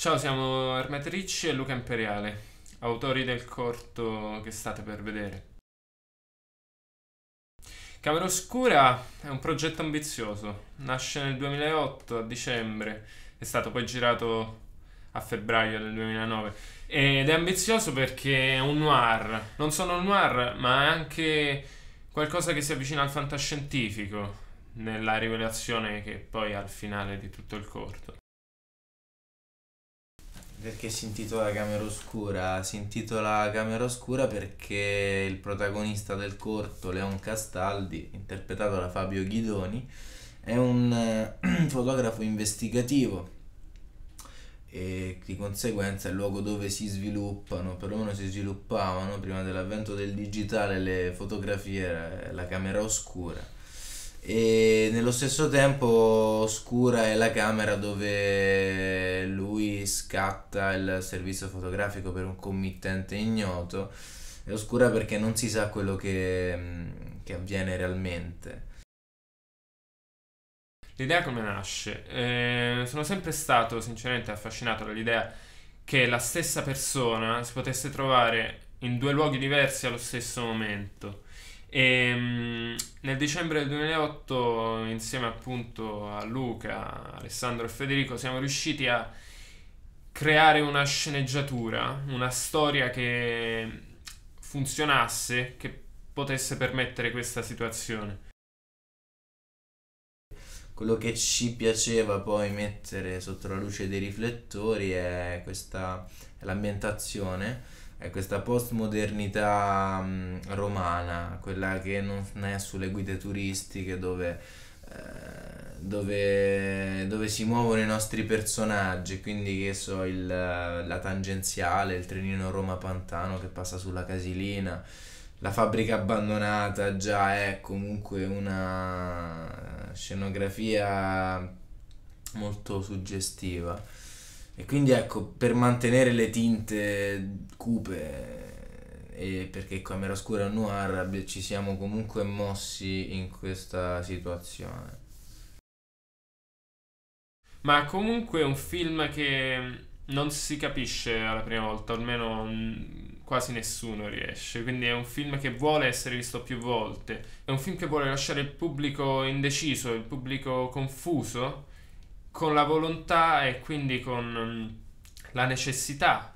Ciao, siamo Ermet e Luca Imperiale, autori del corto che state per vedere. Camera Oscura è un progetto ambizioso, nasce nel 2008 a dicembre, è stato poi girato a febbraio del 2009 ed è ambizioso perché è un noir, non solo un noir ma è anche qualcosa che si avvicina al fantascientifico nella rivelazione che poi al finale di tutto il corto. Perché si intitola Camera Oscura? Si intitola Camera Oscura perché il protagonista del corto, Leon Castaldi, interpretato da Fabio Ghidoni, è un eh, fotografo investigativo e di conseguenza è il luogo dove si sviluppano, perlomeno si sviluppavano prima dell'avvento del digitale, le fotografie, la camera oscura e nello stesso tempo oscura è la camera dove lui scatta il servizio fotografico per un committente ignoto è oscura perché non si sa quello che, mm, che avviene realmente l'idea come nasce eh, sono sempre stato sinceramente affascinato dall'idea che la stessa persona si potesse trovare in due luoghi diversi allo stesso momento e, ehm, nel dicembre del 2008, insieme appunto a Luca, Alessandro e Federico, siamo riusciti a creare una sceneggiatura, una storia che funzionasse, che potesse permettere questa situazione. Quello che ci piaceva poi mettere sotto la luce dei riflettori è questa è l'ambientazione è questa postmodernità mh, mm, romana, quella che non è sulle guide turistiche dove, eh, dove, dove, si muovono i nostri personaggi, quindi che so, il, la tangenziale, il trenino Roma-Pantano che passa sulla Casilina, la fabbrica abbandonata già è comunque una scenografia molto suggestiva. E quindi ecco, per mantenere le tinte cupe e perché Camera Scura e Noir ci siamo comunque mossi in questa situazione. Ma comunque è un film che non si capisce alla prima volta, almeno quasi nessuno riesce. Quindi è un film che vuole essere visto più volte. È un film che vuole lasciare il pubblico indeciso, il pubblico confuso con la volontà e quindi con mm, la necessità,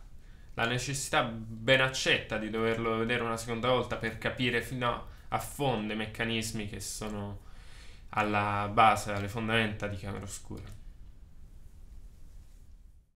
la necessità ben accetta di doverlo vedere una seconda volta per capire fino a fondo i meccanismi che sono alla base, alle fondamenta di Camera Oscura.